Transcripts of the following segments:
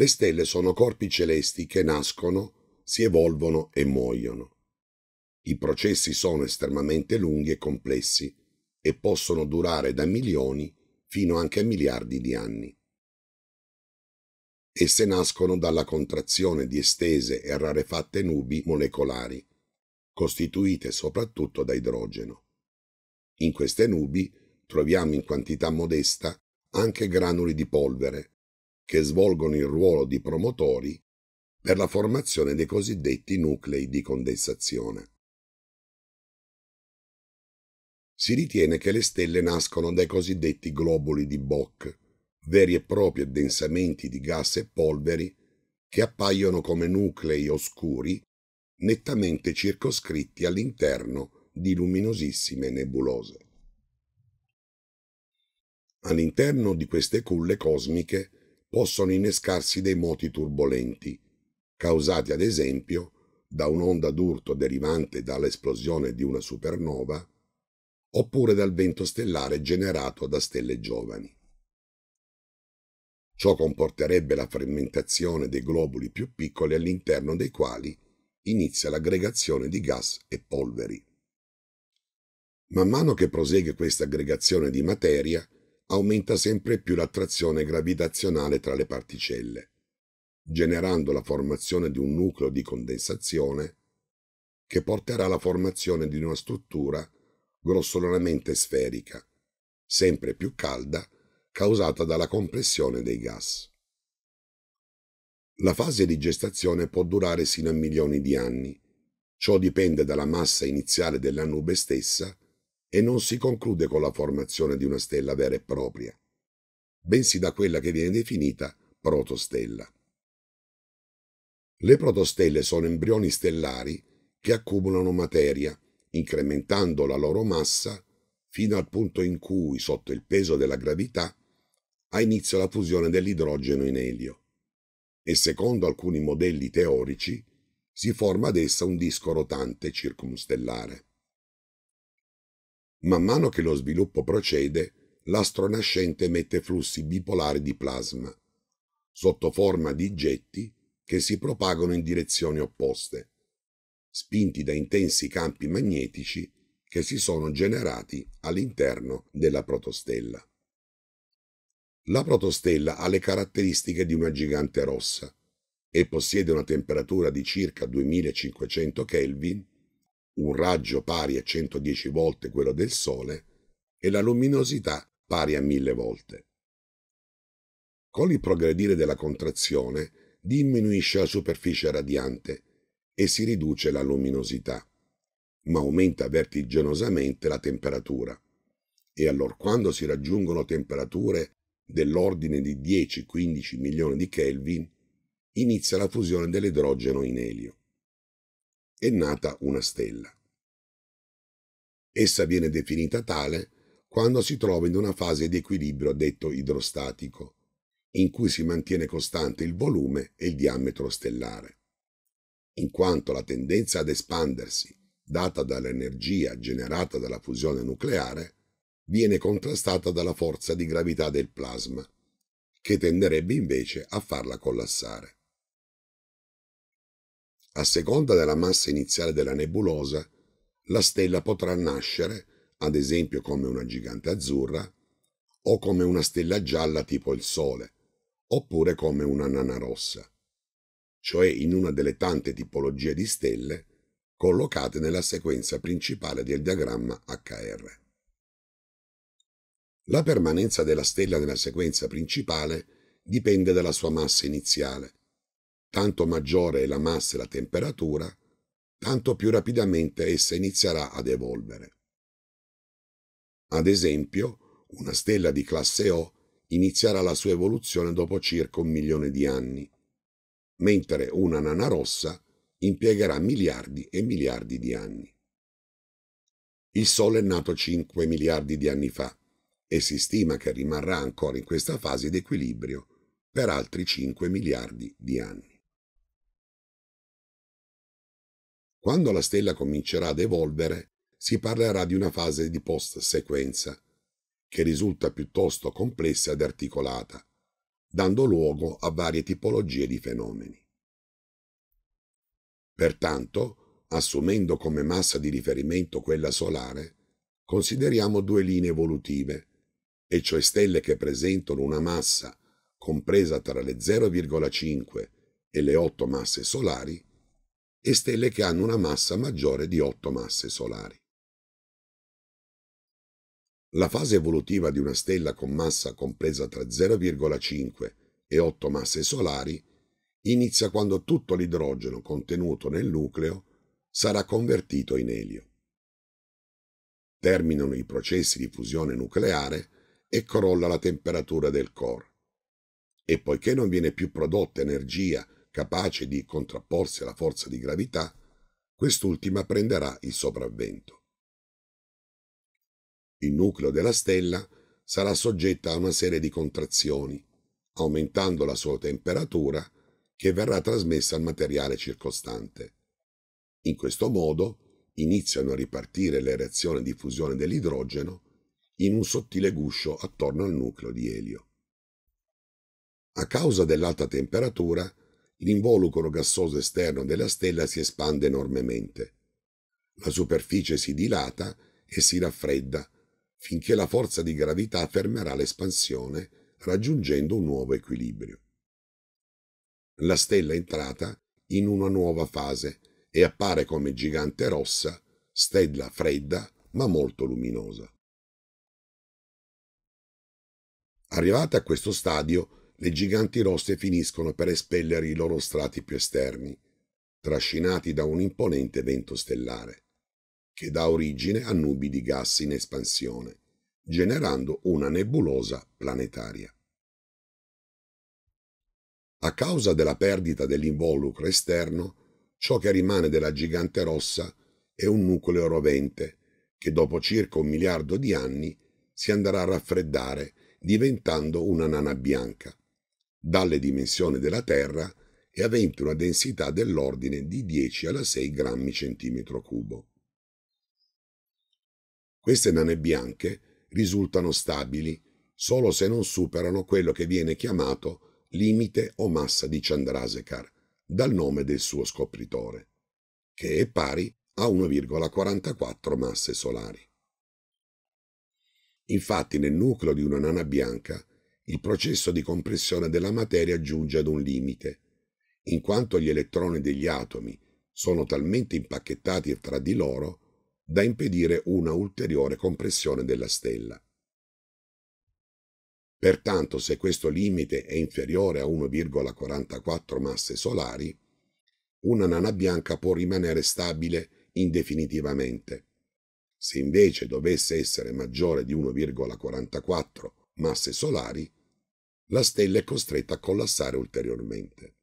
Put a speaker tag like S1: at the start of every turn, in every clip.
S1: Le stelle sono corpi celesti che nascono, si evolvono e muoiono. I processi sono estremamente lunghi e complessi e possono durare da milioni fino anche a miliardi di anni. Esse nascono dalla contrazione di estese e rarefatte nubi molecolari, costituite soprattutto da idrogeno. In queste nubi troviamo in quantità modesta anche granuli di polvere, che svolgono il ruolo di promotori per la formazione dei cosiddetti nuclei di condensazione. Si ritiene che le stelle nascono dai cosiddetti globuli di Bock, veri e propri addensamenti di gas e polveri che appaiono come nuclei oscuri nettamente circoscritti all'interno di luminosissime nebulose. All'interno di queste culle cosmiche possono innescarsi dei moti turbolenti, causati ad esempio da un'onda d'urto derivante dall'esplosione di una supernova oppure dal vento stellare generato da stelle giovani. Ciò comporterebbe la frammentazione dei globuli più piccoli all'interno dei quali inizia l'aggregazione di gas e polveri. Man mano che prosegue questa aggregazione di materia, aumenta sempre più l'attrazione gravitazionale tra le particelle, generando la formazione di un nucleo di condensazione che porterà alla formazione di una struttura grossolanamente sferica, sempre più calda, causata dalla compressione dei gas. La fase di gestazione può durare sino a milioni di anni. Ciò dipende dalla massa iniziale della nube stessa e non si conclude con la formazione di una stella vera e propria, bensì da quella che viene definita protostella. Le protostelle sono embrioni stellari che accumulano materia, incrementando la loro massa fino al punto in cui, sotto il peso della gravità, ha inizio la fusione dell'idrogeno in elio. E secondo alcuni modelli teorici, si forma ad essa un disco rotante circumstellare. Man mano che lo sviluppo procede, l'astronascente emette flussi bipolari di plasma, sotto forma di getti che si propagano in direzioni opposte, spinti da intensi campi magnetici che si sono generati all'interno della protostella. La protostella ha le caratteristiche di una gigante rossa e possiede una temperatura di circa 2500 Kelvin un raggio pari a 110 volte quello del Sole e la luminosità pari a 1000 volte. Con il progredire della contrazione diminuisce la superficie radiante e si riduce la luminosità, ma aumenta vertiginosamente la temperatura. E allora quando si raggiungono temperature dell'ordine di 10-15 milioni di Kelvin, inizia la fusione dell'idrogeno in elio è nata una stella. Essa viene definita tale quando si trova in una fase di equilibrio detto idrostatico, in cui si mantiene costante il volume e il diametro stellare. In quanto la tendenza ad espandersi, data dall'energia generata dalla fusione nucleare, viene contrastata dalla forza di gravità del plasma, che tenderebbe invece a farla collassare. A seconda della massa iniziale della nebulosa, la stella potrà nascere, ad esempio come una gigante azzurra, o come una stella gialla tipo il Sole, oppure come una nana rossa, cioè in una delle tante tipologie di stelle collocate nella sequenza principale del diagramma HR. La permanenza della stella nella sequenza principale dipende dalla sua massa iniziale, tanto maggiore è la massa e la temperatura, tanto più rapidamente essa inizierà ad evolvere. Ad esempio, una stella di classe O inizierà la sua evoluzione dopo circa un milione di anni, mentre una nana rossa impiegherà miliardi e miliardi di anni. Il Sole è nato 5 miliardi di anni fa e si stima che rimarrà ancora in questa fase di equilibrio per altri 5 miliardi di anni. Quando la stella comincerà ad evolvere, si parlerà di una fase di post-sequenza, che risulta piuttosto complessa ed articolata, dando luogo a varie tipologie di fenomeni. Pertanto, assumendo come massa di riferimento quella solare, consideriamo due linee evolutive, e cioè stelle che presentano una massa compresa tra le 0,5 e le 8 masse solari, e stelle che hanno una massa maggiore di 8 masse solari. La fase evolutiva di una stella con massa compresa tra 0,5 e 8 masse solari inizia quando tutto l'idrogeno contenuto nel nucleo sarà convertito in elio. Terminano i processi di fusione nucleare e crolla la temperatura del core. E poiché non viene più prodotta energia capace di contrapporsi alla forza di gravità, quest'ultima prenderà il sopravvento. Il nucleo della stella sarà soggetta a una serie di contrazioni, aumentando la sua temperatura che verrà trasmessa al materiale circostante. In questo modo iniziano a ripartire le reazioni di fusione dell'idrogeno in un sottile guscio attorno al nucleo di elio. A causa dell'alta temperatura, l'involucro gassoso esterno della stella si espande enormemente. La superficie si dilata e si raffredda finché la forza di gravità fermerà l'espansione raggiungendo un nuovo equilibrio. La stella è entrata in una nuova fase e appare come gigante rossa, stella fredda ma molto luminosa. Arrivata a questo stadio, le giganti rosse finiscono per espellere i loro strati più esterni, trascinati da un imponente vento stellare, che dà origine a nubi di gas in espansione, generando una nebulosa planetaria. A causa della perdita dell'involucro esterno, ciò che rimane della gigante rossa è un nucleo rovente che dopo circa un miliardo di anni si andrà a raffreddare diventando una nana bianca, dalle dimensioni della Terra e avente una densità dell'ordine di 10 alla 6 grammi centimetro cubo. Queste nane bianche risultano stabili solo se non superano quello che viene chiamato limite o massa di Chandrasekhar, dal nome del suo scopritore, che è pari a 1,44 masse solari. Infatti nel nucleo di una nana bianca il processo di compressione della materia giunge ad un limite, in quanto gli elettroni degli atomi sono talmente impacchettati tra di loro da impedire una ulteriore compressione della stella. Pertanto, se questo limite è inferiore a 1,44 masse solari, una nana bianca può rimanere stabile indefinitivamente. Se invece dovesse essere maggiore di 1,44 masse solari, la stella è costretta a collassare ulteriormente.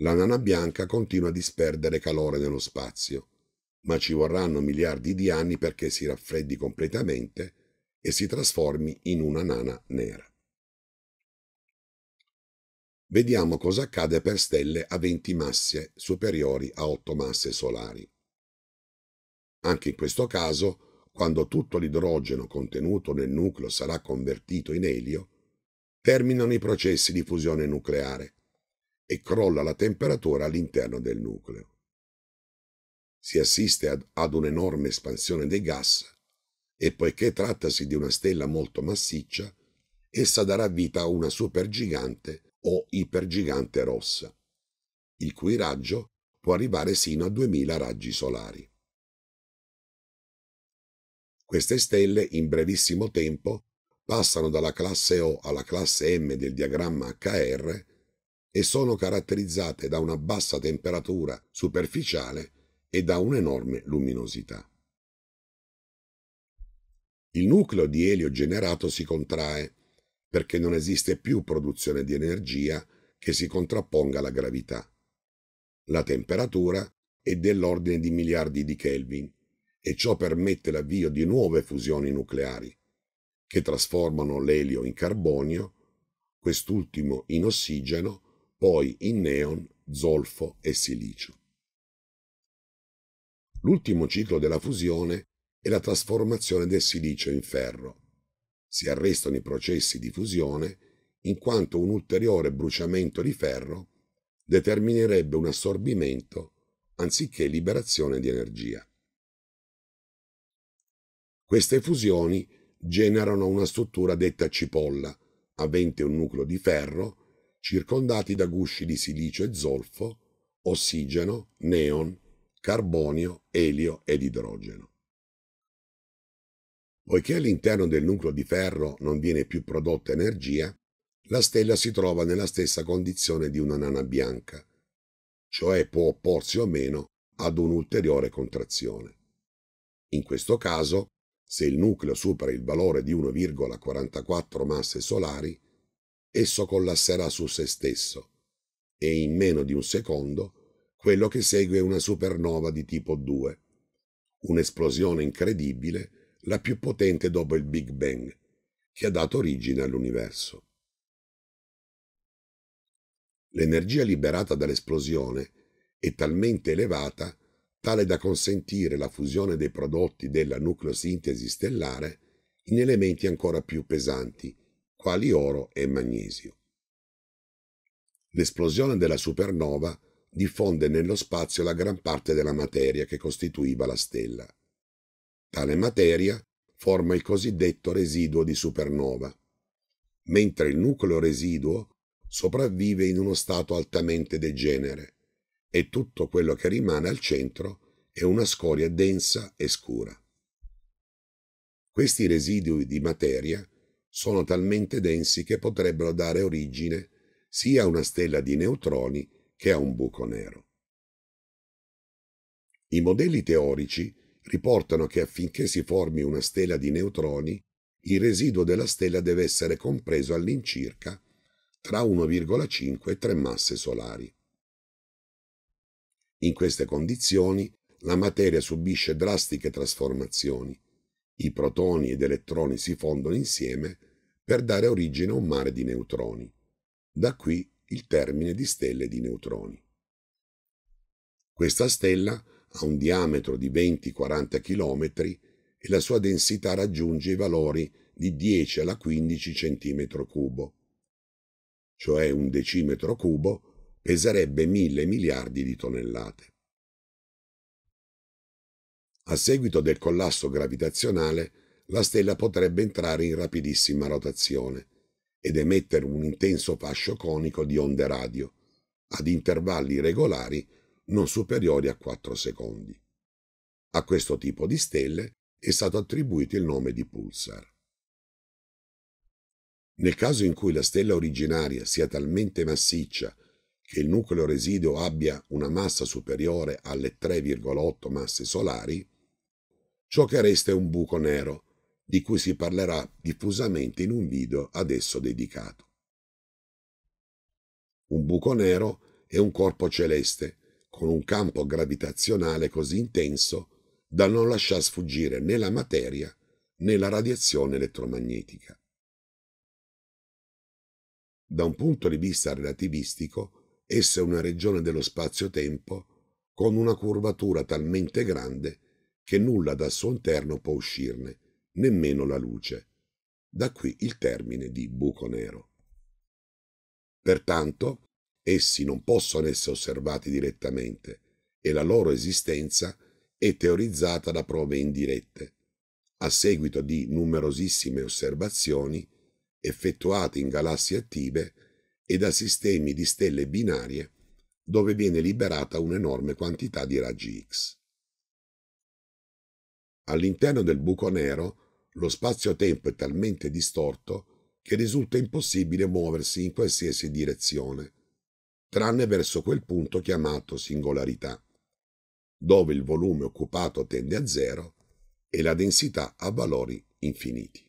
S1: La nana bianca continua a disperdere calore nello spazio, ma ci vorranno miliardi di anni perché si raffreddi completamente e si trasformi in una nana nera. Vediamo cosa accade per stelle a 20 masse superiori a 8 masse solari. Anche in questo caso quando tutto l'idrogeno contenuto nel nucleo sarà convertito in elio, terminano i processi di fusione nucleare e crolla la temperatura all'interno del nucleo. Si assiste ad, ad un'enorme espansione dei gas e poiché trattasi di una stella molto massiccia, essa darà vita a una supergigante o ipergigante rossa, il cui raggio può arrivare sino a 2000 raggi solari. Queste stelle in brevissimo tempo passano dalla classe O alla classe M del diagramma HR e sono caratterizzate da una bassa temperatura superficiale e da un'enorme luminosità. Il nucleo di elio generato si contrae perché non esiste più produzione di energia che si contrapponga alla gravità. La temperatura è dell'ordine di miliardi di Kelvin e ciò permette l'avvio di nuove fusioni nucleari, che trasformano l'elio in carbonio, quest'ultimo in ossigeno, poi in neon, zolfo e silicio. L'ultimo ciclo della fusione è la trasformazione del silicio in ferro. Si arrestano i processi di fusione in quanto un ulteriore bruciamento di ferro determinerebbe un assorbimento anziché liberazione di energia. Queste fusioni generano una struttura detta cipolla, avente un nucleo di ferro, circondati da gusci di silicio e zolfo, ossigeno, neon, carbonio, elio ed idrogeno. Poiché all'interno del nucleo di ferro non viene più prodotta energia, la stella si trova nella stessa condizione di una nana bianca, cioè può opporsi o meno ad un'ulteriore contrazione. In questo caso se il nucleo supera il valore di 1,44 masse solari, esso collasserà su se stesso e in meno di un secondo quello che segue è una supernova di tipo 2, un'esplosione incredibile, la più potente dopo il Big Bang, che ha dato origine all'universo. L'energia liberata dall'esplosione è talmente elevata che tale da consentire la fusione dei prodotti della nucleosintesi stellare in elementi ancora più pesanti, quali oro e magnesio. L'esplosione della supernova diffonde nello spazio la gran parte della materia che costituiva la stella. Tale materia forma il cosiddetto residuo di supernova, mentre il nucleo residuo sopravvive in uno stato altamente degenere, e tutto quello che rimane al centro è una scoria densa e scura. Questi residui di materia sono talmente densi che potrebbero dare origine sia a una stella di neutroni che a un buco nero. I modelli teorici riportano che affinché si formi una stella di neutroni, il residuo della stella deve essere compreso all'incirca tra 1,5 e 3 masse solari. In queste condizioni la materia subisce drastiche trasformazioni. I protoni ed elettroni si fondono insieme per dare origine a un mare di neutroni. Da qui il termine di stelle di neutroni. Questa stella ha un diametro di 20-40 km e la sua densità raggiunge i valori di 10 alla 15 cm3, cioè un decimetro cubo peserebbe mille miliardi di tonnellate. A seguito del collasso gravitazionale, la stella potrebbe entrare in rapidissima rotazione ed emettere un intenso fascio conico di onde radio, ad intervalli regolari non superiori a 4 secondi. A questo tipo di stelle è stato attribuito il nome di pulsar. Nel caso in cui la stella originaria sia talmente massiccia che il nucleo residuo abbia una massa superiore alle 3,8 masse solari, ciò che resta è un buco nero, di cui si parlerà diffusamente in un video ad esso dedicato. Un buco nero è un corpo celeste con un campo gravitazionale così intenso da non lasciar sfuggire né la materia né la radiazione elettromagnetica. Da un punto di vista relativistico, Essa è una regione dello spazio-tempo con una curvatura talmente grande che nulla dal suo interno può uscirne, nemmeno la luce. Da qui il termine di buco nero. Pertanto, essi non possono essere osservati direttamente e la loro esistenza è teorizzata da prove indirette, a seguito di numerosissime osservazioni effettuate in galassie attive e da sistemi di stelle binarie dove viene liberata un'enorme quantità di raggi X. All'interno del buco nero lo spazio-tempo è talmente distorto che risulta impossibile muoversi in qualsiasi direzione, tranne verso quel punto chiamato singolarità, dove il volume occupato tende a zero e la densità a valori infiniti.